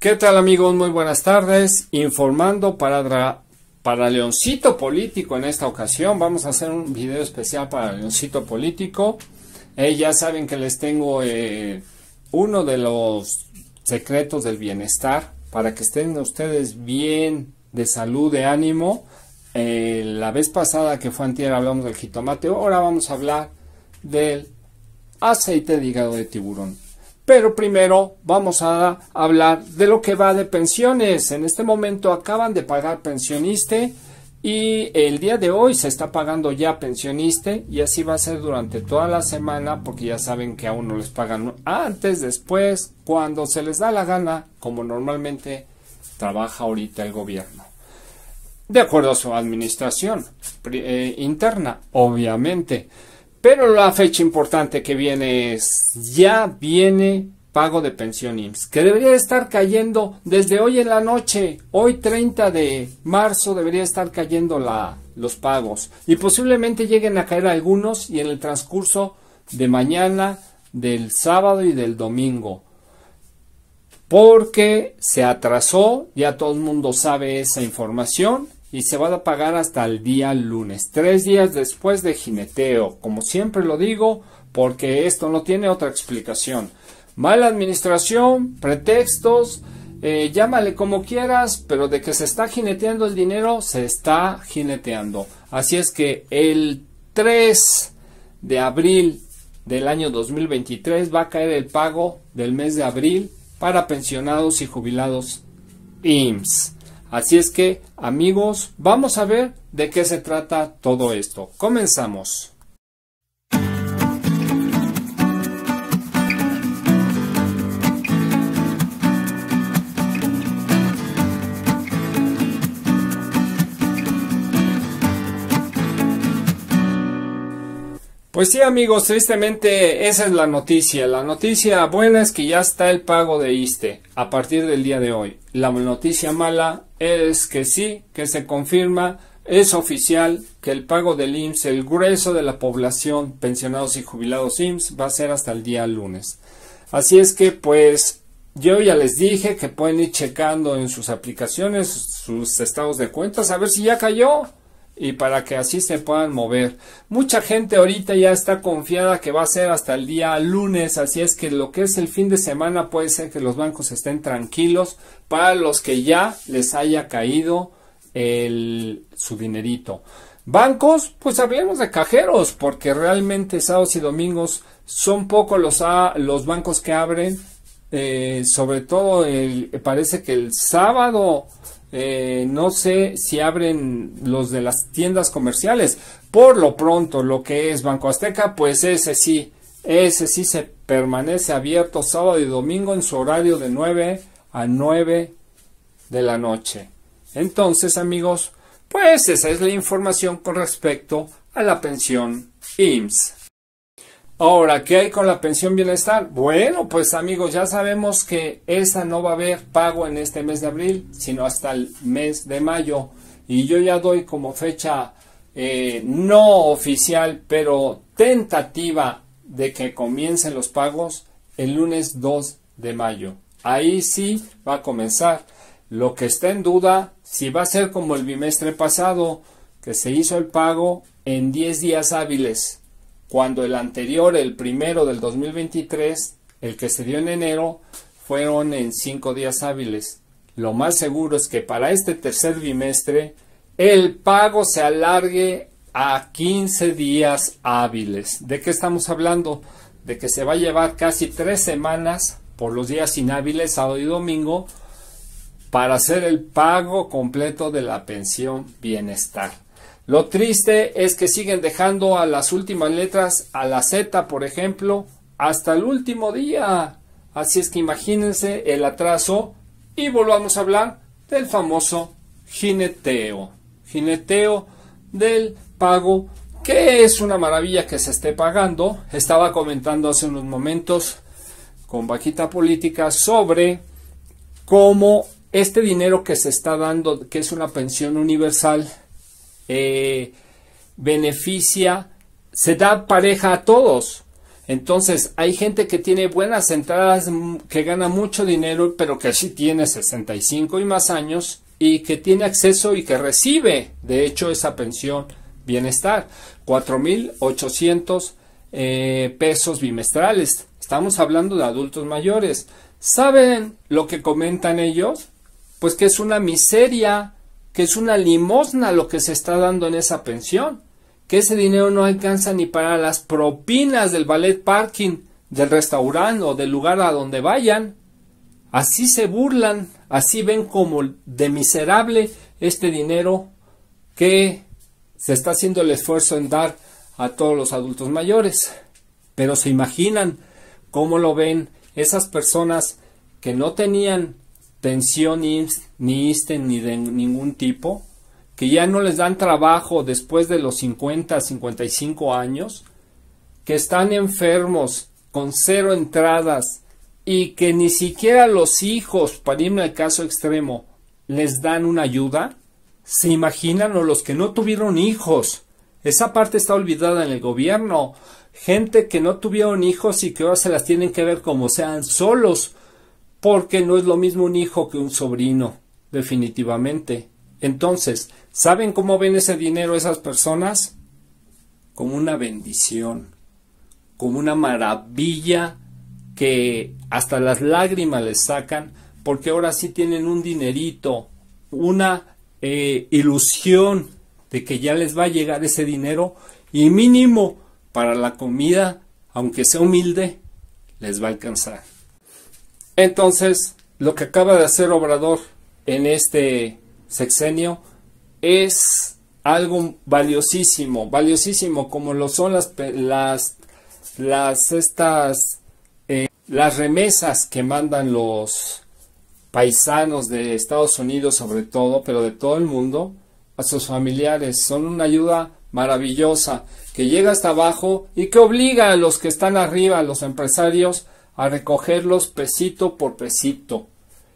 ¿Qué tal amigos? Muy buenas tardes. Informando para, para Leoncito Político en esta ocasión. Vamos a hacer un video especial para Leoncito Político. Eh, ya saben que les tengo eh, uno de los secretos del bienestar para que estén ustedes bien de salud, de ánimo. Eh, la vez pasada que fue antier hablamos del jitomate. Ahora vamos a hablar del aceite de hígado de tiburón. Pero primero vamos a hablar de lo que va de pensiones. En este momento acaban de pagar pensioniste y el día de hoy se está pagando ya pensioniste y así va a ser durante toda la semana porque ya saben que aún no les pagan antes, después, cuando se les da la gana, como normalmente trabaja ahorita el gobierno. De acuerdo a su administración eh, interna, obviamente. Pero la fecha importante que viene es, ya viene pago de pensión IMSS, que debería estar cayendo desde hoy en la noche, hoy 30 de marzo debería estar cayendo la, los pagos y posiblemente lleguen a caer algunos y en el transcurso de mañana, del sábado y del domingo. Porque se atrasó, ya todo el mundo sabe esa información y se va a pagar hasta el día lunes, tres días después de jineteo, como siempre lo digo, porque esto no tiene otra explicación. Mala administración, pretextos, eh, llámale como quieras, pero de que se está jineteando el dinero, se está jineteando. Así es que el 3 de abril del año 2023 va a caer el pago del mes de abril para pensionados y jubilados IMSS. Así es que, amigos, vamos a ver de qué se trata todo esto. Comenzamos. Pues sí amigos, tristemente esa es la noticia. La noticia buena es que ya está el pago de ISTE a partir del día de hoy. La noticia mala es que sí, que se confirma, es oficial que el pago del IMSS, el grueso de la población, pensionados y jubilados IMSS, va a ser hasta el día lunes. Así es que pues yo ya les dije que pueden ir checando en sus aplicaciones, sus estados de cuentas, a ver si ya cayó y para que así se puedan mover. Mucha gente ahorita ya está confiada que va a ser hasta el día lunes, así es que lo que es el fin de semana puede ser que los bancos estén tranquilos para los que ya les haya caído el, su dinerito. Bancos, pues hablemos de cajeros, porque realmente sábados y domingos son pocos los, ah, los bancos que abren, eh, sobre todo el, parece que el sábado eh, no sé si abren los de las tiendas comerciales. Por lo pronto, lo que es Banco Azteca, pues ese sí, ese sí se permanece abierto sábado y domingo en su horario de 9 a 9 de la noche. Entonces, amigos, pues esa es la información con respecto a la pensión IMSS. Ahora, ¿qué hay con la pensión bienestar? Bueno, pues amigos, ya sabemos que esa no va a haber pago en este mes de abril, sino hasta el mes de mayo. Y yo ya doy como fecha eh, no oficial, pero tentativa de que comiencen los pagos el lunes 2 de mayo. Ahí sí va a comenzar. Lo que está en duda, si va a ser como el bimestre pasado, que se hizo el pago en 10 días hábiles cuando el anterior, el primero del 2023, el que se dio en enero, fueron en cinco días hábiles. Lo más seguro es que para este tercer bimestre el pago se alargue a 15 días hábiles. ¿De qué estamos hablando? De que se va a llevar casi tres semanas por los días inhábiles, sábado y domingo, para hacer el pago completo de la pensión bienestar. Lo triste es que siguen dejando a las últimas letras, a la Z, por ejemplo, hasta el último día. Así es que imagínense el atraso y volvamos a hablar del famoso jineteo. Jineteo del pago, que es una maravilla que se esté pagando. Estaba comentando hace unos momentos con Vaquita Política sobre cómo este dinero que se está dando, que es una pensión universal, eh, beneficia, se da pareja a todos. Entonces, hay gente que tiene buenas entradas, que gana mucho dinero, pero que sí tiene 65 y más años y que tiene acceso y que recibe, de hecho, esa pensión bienestar. 4.800 eh, pesos bimestrales. Estamos hablando de adultos mayores. ¿Saben lo que comentan ellos? Pues que es una miseria que es una limosna lo que se está dando en esa pensión, que ese dinero no alcanza ni para las propinas del ballet parking, del restaurante o del lugar a donde vayan. Así se burlan, así ven como de miserable este dinero que se está haciendo el esfuerzo en dar a todos los adultos mayores. Pero se imaginan cómo lo ven esas personas que no tenían tensión Isten ni de ningún tipo, que ya no les dan trabajo después de los 50, 55 años, que están enfermos con cero entradas y que ni siquiera los hijos, para irme al caso extremo, les dan una ayuda, se imaginan o los que no tuvieron hijos. Esa parte está olvidada en el gobierno. Gente que no tuvieron hijos y que ahora se las tienen que ver como sean solos porque no es lo mismo un hijo que un sobrino, definitivamente. Entonces, ¿saben cómo ven ese dinero esas personas? Como una bendición, como una maravilla que hasta las lágrimas les sacan, porque ahora sí tienen un dinerito, una eh, ilusión de que ya les va a llegar ese dinero y mínimo para la comida, aunque sea humilde, les va a alcanzar. Entonces, lo que acaba de hacer Obrador en este sexenio es algo valiosísimo, valiosísimo como lo son las, las, estas, eh, las remesas que mandan los paisanos de Estados Unidos sobre todo, pero de todo el mundo, a sus familiares. Son una ayuda maravillosa que llega hasta abajo y que obliga a los que están arriba, a los empresarios, a recogerlos pesito por pesito.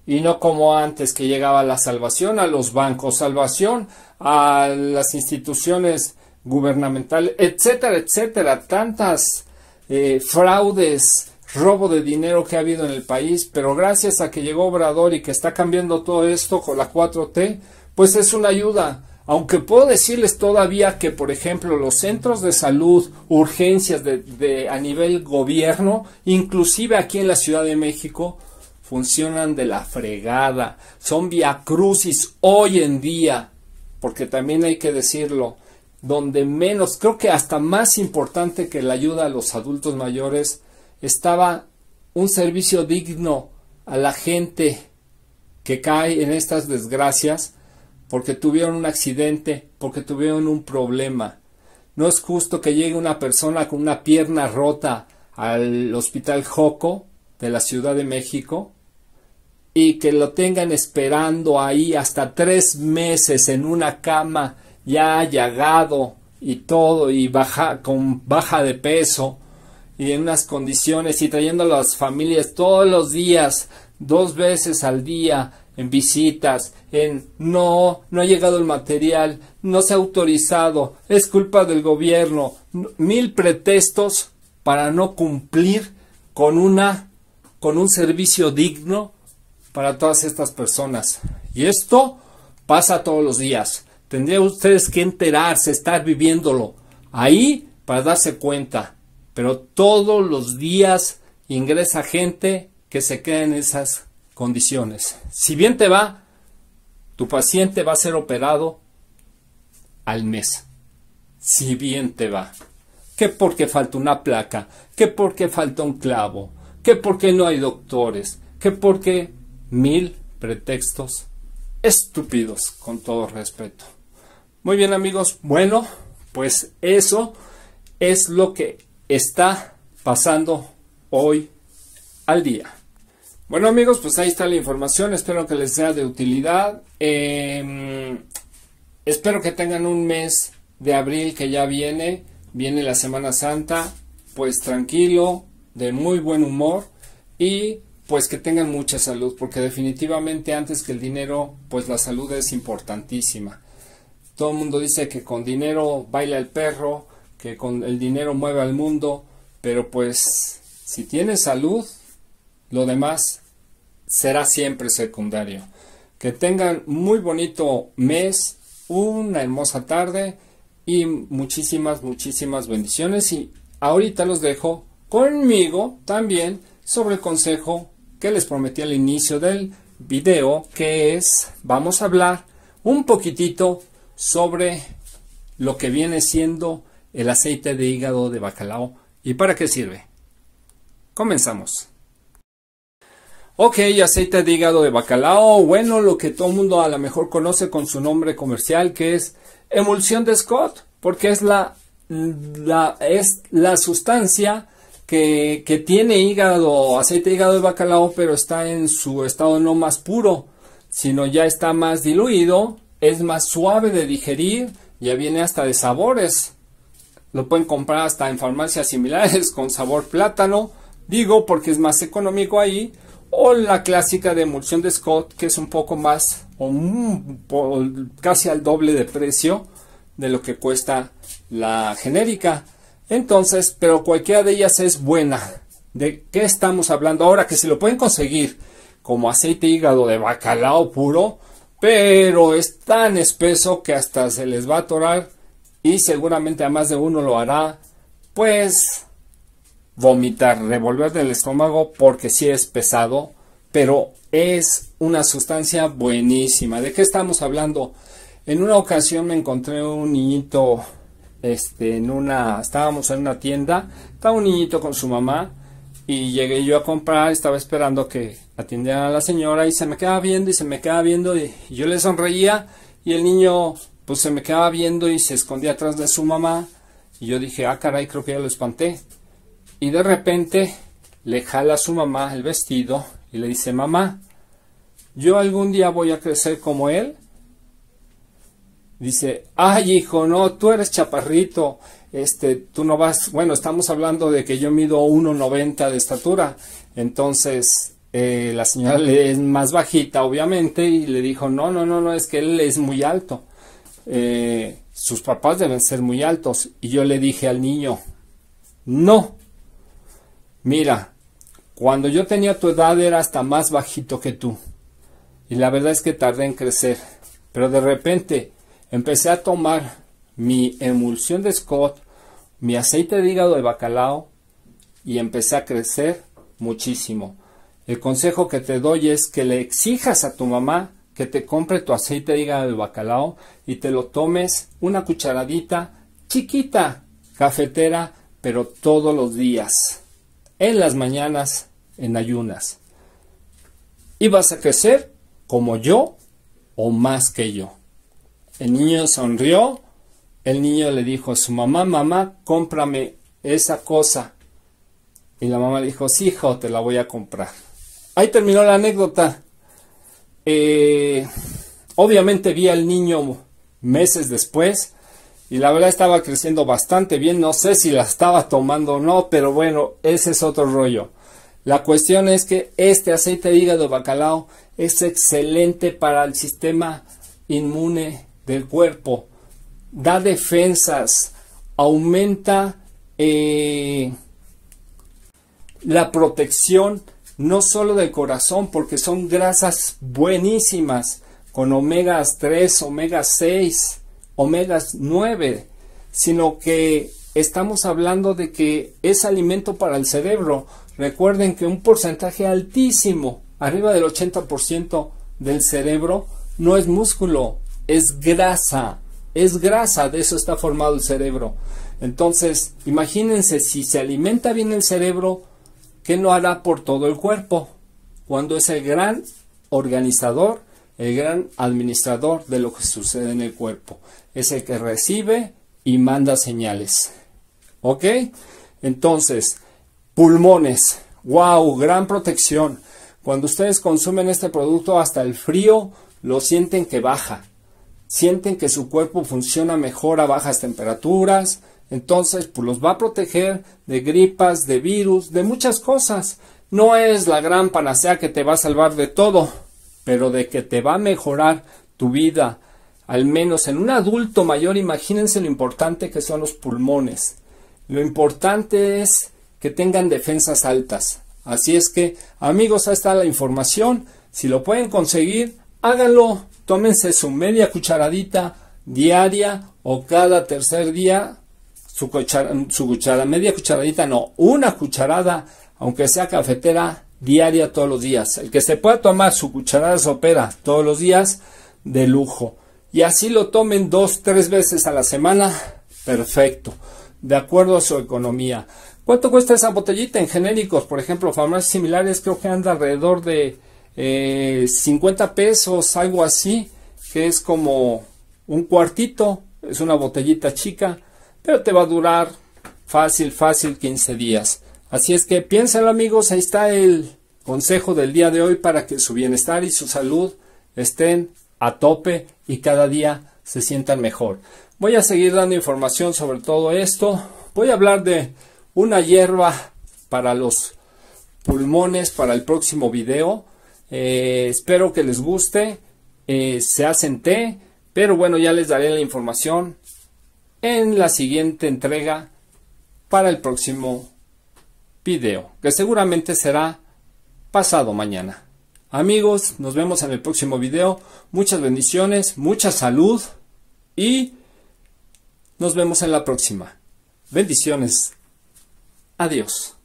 Y no como antes que llegaba la salvación a los bancos, salvación a las instituciones gubernamentales, etcétera, etcétera. Tantas eh, fraudes, robo de dinero que ha habido en el país, pero gracias a que llegó Obrador y que está cambiando todo esto con la 4T, pues es una ayuda aunque puedo decirles todavía que, por ejemplo, los centros de salud, urgencias de, a nivel gobierno, inclusive aquí en la Ciudad de México, funcionan de la fregada. Son crucis hoy en día, porque también hay que decirlo, donde menos, creo que hasta más importante que la ayuda a los adultos mayores, estaba un servicio digno a la gente que cae en estas desgracias porque tuvieron un accidente, porque tuvieron un problema. No es justo que llegue una persona con una pierna rota al Hospital Joco de la Ciudad de México y que lo tengan esperando ahí hasta tres meses en una cama ya allagado y todo y baja con baja de peso y en unas condiciones y trayendo a las familias todos los días dos veces al día en visitas, en no, no ha llegado el material, no se ha autorizado, es culpa del gobierno, mil pretextos para no cumplir con una con un servicio digno para todas estas personas. Y esto pasa todos los días. Tendrían ustedes que enterarse, estar viviéndolo ahí para darse cuenta. Pero todos los días ingresa gente que se queda en esas condiciones. Si bien te va, tu paciente va a ser operado al mes. Si bien te va. Que porque falta una placa, que porque falta un clavo, que porque no hay doctores, que porque mil pretextos estúpidos, con todo respeto. Muy bien amigos, bueno, pues eso es lo que está pasando hoy al día. Bueno amigos, pues ahí está la información, espero que les sea de utilidad. Em, espero que tengan un mes de abril que ya viene, viene la Semana Santa, pues tranquilo, de muy buen humor y pues que tengan mucha salud, porque definitivamente antes que el dinero, pues la salud es importantísima. Todo el mundo dice que con dinero baila el perro, que con el dinero mueve al mundo, pero pues si tienes salud, lo demás será siempre secundario. Que tengan muy bonito mes, una hermosa tarde y muchísimas, muchísimas bendiciones. Y ahorita los dejo conmigo también sobre el consejo que les prometí al inicio del video, que es, vamos a hablar un poquitito sobre lo que viene siendo el aceite de hígado de bacalao y para qué sirve. Comenzamos. Ok, aceite de hígado de bacalao, bueno, lo que todo el mundo a lo mejor conoce con su nombre comercial, que es emulsión de Scott, porque es la, la es la sustancia que, que, tiene hígado, aceite de hígado de bacalao, pero está en su estado no más puro, sino ya está más diluido, es más suave de digerir, ya viene hasta de sabores. Lo pueden comprar hasta en farmacias similares con sabor plátano, digo porque es más económico ahí o la clásica de emulsión de Scott que es un poco más o casi al doble de precio de lo que cuesta la genérica entonces pero cualquiera de ellas es buena de qué estamos hablando ahora que se lo pueden conseguir como aceite hígado de bacalao puro pero es tan espeso que hasta se les va a atorar y seguramente a más de uno lo hará pues vomitar, revolver del estómago porque sí es pesado, pero es una sustancia buenísima. ¿De qué estamos hablando? En una ocasión me encontré un niñito, este, en una, estábamos en una tienda, estaba un niñito con su mamá y llegué yo a comprar, estaba esperando que atiendiera a la señora y se me quedaba viendo y se me quedaba viendo y yo le sonreía y el niño pues se me quedaba viendo y se escondía atrás de su mamá y yo dije, ah caray, creo que ya lo espanté y de repente le jala a su mamá el vestido y le dice, mamá, yo algún día voy a crecer como él. Dice, ay hijo, no, tú eres chaparrito, este, tú no vas, bueno, estamos hablando de que yo mido 1,90 de estatura, entonces eh, la señora es más bajita, obviamente, y le dijo, no, no, no, no, es que él es muy alto, eh, sus papás deben ser muy altos, y yo le dije al niño, no, Mira, cuando yo tenía tu edad era hasta más bajito que tú. Y la verdad es que tardé en crecer. Pero de repente empecé a tomar mi emulsión de Scott, mi aceite de hígado de bacalao y empecé a crecer muchísimo. El consejo que te doy es que le exijas a tu mamá que te compre tu aceite de hígado de bacalao y te lo tomes una cucharadita chiquita, cafetera, pero todos los días en las mañanas en ayunas. Y vas a crecer como yo o más que yo. El niño sonrió, el niño le dijo a su mamá, mamá, cómprame esa cosa. Y la mamá le dijo, sí, hijo, te la voy a comprar. Ahí terminó la anécdota. Eh, obviamente vi al niño meses después y la verdad estaba creciendo bastante bien, no sé si la estaba tomando o no, pero bueno, ese es otro rollo. La cuestión es que este aceite de hígado de bacalao es excelente para el sistema inmune del cuerpo, da defensas, aumenta eh, la protección no solo del corazón, porque son grasas buenísimas, con omegas 3, omega 6, omegas 9, sino que estamos hablando de que es alimento para el cerebro. Recuerden que un porcentaje altísimo, arriba del 80% del cerebro, no es músculo, es grasa. Es grasa, de eso está formado el cerebro. Entonces, imagínense, si se alimenta bien el cerebro, ¿qué no hará por todo el cuerpo? Cuando es el gran organizador el gran administrador de lo que sucede en el cuerpo. Es el que recibe y manda señales. ¿Ok? Entonces, pulmones. ¡Wow! Gran protección. Cuando ustedes consumen este producto hasta el frío, lo sienten que baja. Sienten que su cuerpo funciona mejor a bajas temperaturas. Entonces, pues los va a proteger de gripas, de virus, de muchas cosas. No es la gran panacea que te va a salvar de todo, pero de que te va a mejorar tu vida, al menos en un adulto mayor, imagínense lo importante que son los pulmones. Lo importante es que tengan defensas altas. Así es que, amigos, ahí está la información. Si lo pueden conseguir, háganlo. Tómense su media cucharadita diaria o cada tercer día su cuchara, su cuchara media cucharadita, no, una cucharada, aunque sea cafetera, diaria todos los días. El que se pueda tomar su cucharada sopera todos los días, de lujo. Y así lo tomen dos, tres veces a la semana, perfecto, de acuerdo a su economía. ¿Cuánto cuesta esa botellita en genéricos? Por ejemplo, farmacias similares creo que anda alrededor de eh, 50 pesos, algo así, que es como un cuartito, es una botellita chica, pero te va a durar fácil, fácil 15 días. Así es que piénsenlo amigos, ahí está el consejo del día de hoy para que su bienestar y su salud estén a tope y cada día se sientan mejor. Voy a seguir dando información sobre todo esto. Voy a hablar de una hierba para los pulmones para el próximo video. Eh, espero que les guste. Eh, se hacen té, pero bueno, ya les daré la información en la siguiente entrega para el próximo video, que seguramente será pasado mañana. Amigos, nos vemos en el próximo video. Muchas bendiciones, mucha salud y nos vemos en la próxima. Bendiciones. Adiós.